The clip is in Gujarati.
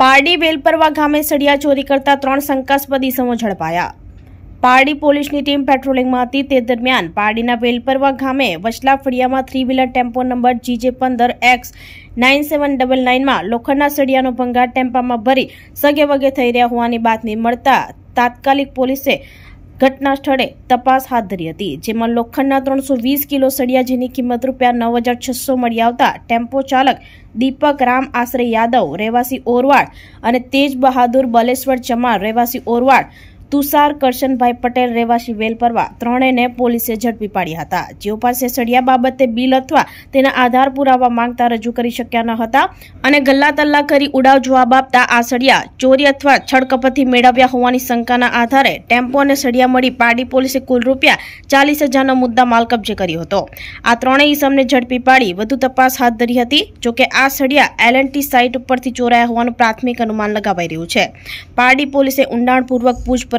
પારડી વેલપરવા ગામે સળિયા ચોરી કરતા ત્રણ શંકાસ્પદ ઇસમો ઝડપાયા પારડી પોલીસની ટીમ પેટ્રોલિંગમાં હતી તે દરમિયાન પારડીના વેલપરવા ગામે વચલા ફળિયામાં three wheeler tempo number GJ પંદર એક્સ નાઇન સેવન ડબલ નાઇનમાં લોખંડના સળિયાનો ભંગાર ટેમ્પામાં ભરી સગે વગે થઈ રહ્યા હોવાની બાતમી મળતા તાત્કાલિક પોલીસે ઘટના સ્થળે તપાસ હાથ ધરી હતી જેમાં લોખંડના ત્રણસો વીસ કિલો સળિયાજીની કિંમત રૂપિયા નવ હજાર છસો મળી આવતા ટેમ્પો ચાલક દીપક રામ આશરે યાદવ રહેવાસી ઓરવાડ અને તેજ બહાદુર બલેશ્વર ચમાર રહેવાસી ઓરવાડ તુષાર કરશનભાઈ પટેલ રહેવાસી વેલપરવા ત્રણેયને પોલીસે ઝડપી પાડ્યા હતા જેઓ પાસે સળિયા બાબતે બિલ અથવા તેના આધાર પુરાવા માંગતા રજૂ કરી શક્યા ન હતા અને ગલ્લા તલ્લા કરી ઉડાવ જવાબ આપતા આ સળિયા ચોરી અથવા છડકપથી મેળવ્યા હોવાની શંકાના આધારે ટેમ્પો અને સળિયા મળી પાડી પોલીસે કુલ રૂપિયા ચાલીસ હજારનો મુદ્દા માલ કબજે કર્યો હતો આ ત્રણેય ઇસમને ઝડપી પાડી વધુ તપાસ હાથ ધરી હતી જોકે આ સળિયા એલ સાઇટ ઉપરથી ચોરાયા હોવાનું પ્રાથમિક અનુમાન લગાવાઈ રહ્યું છે પારડી પોલીસે ઊંડાણપૂર્વક પૂછપરછ